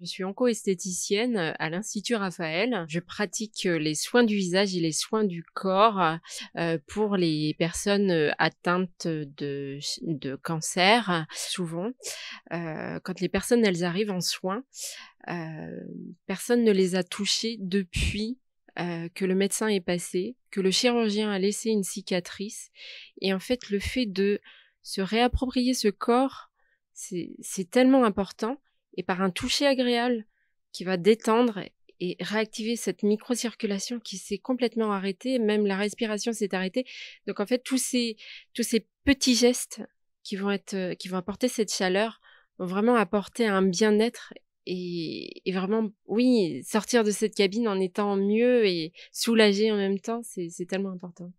Je suis onco-esthéticienne euh, à l'Institut Raphaël. Je pratique euh, les soins du visage et les soins du corps euh, pour les personnes atteintes de, de cancer. Souvent, quand les personnes elles arrivent en soins, personne ne les a touchées depuis que le médecin est passé, que le chirurgien a laissé une cicatrice. Et en fait, le fait de se réapproprier ce corps, c'est tellement important et par un toucher agréable qui va détendre et réactiver cette microcirculation qui s'est complètement arrêtée, même la respiration s'est arrêtée. Donc en fait, tous ces, tous ces petits gestes qui vont, être, euh, qui vont apporter cette chaleur vont vraiment apporter un bien-être et, et, vraiment, oui, sortir de cette cabine en étant mieux et soulagé en même temps, c'est tellement important.